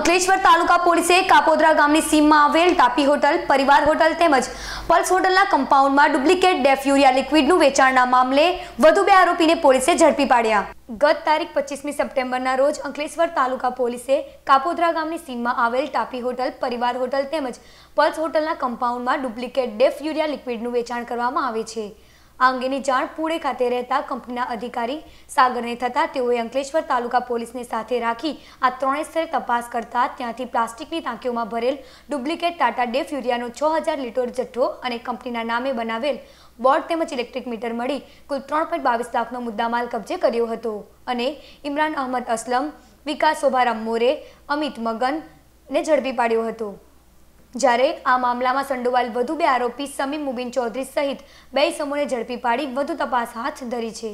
અંકલેશ્વર તાલુકા પોલીસે કાપોદરા ગામની સીમમાં આવેલ તાપી હોટલ પરિવાર હોટલ તેમજ પલ્સ હોટલના કમ્પાઉન્ડમાં ડુપ્લિકેટ યુરિયા લિક્વિડનું વેચાણના મામલે વધુ બે આરોપીને પોલીસે ઝડપી પાડ્યા ગત તારીખ પચીસમી સપ્ટેમ્બરના રોજ અંકલેશ્વર તાલુકા પોલીસે કાપોદરા ગામની સીમમાં આવેલ તાપી હોટલ પરિવાર હોટલ તેમજ પલ્સ હોટલના કમ્પાઉન્ડમાં ડુપ્લિકેટ ડેફ યુરિયા લિક્વિડનું વેચાણ કરવામાં આવે છે આ અંગેની જાણ પુણે ખાતે રહેતા કંપનીના અધિકારી સાગરને થતાં તેઓએ અંકલેશ્વર તાલુકા પોલીસને સાથે રાખી આ ત્રણેય સ્તરે તપાસ કરતા ત્યાંથી પ્લાસ્ટિકની ટાંકીઓમાં ભરેલ ડુપ્લિકેટ ટાટા ડેફ યુરિયાનો છ હજાર લીટર જથ્થો અને કંપનીના નામે બનાવેલ બોર્ડ તેમજ ઇલેક્ટ્રિક મીટર મળી કુલ ત્રણ પોઈન્ટ બાવીસ લાખનો મુદ્દામાલ કબજે કર્યો હતો અને ઇમરાન અહમદ અસલમ વિકાસ શોભારામ મોરે અમિત મગનને ઝડપી પાડ્યો હતો જ્યારે આ મામલામાં સંડોવાલ વધુ બે આરોપી સમીમ મુબીન ચૌધરી સહિત બે સમૂહને ઝડપી પાડી વધુ તપાસ હાથ ધરી છે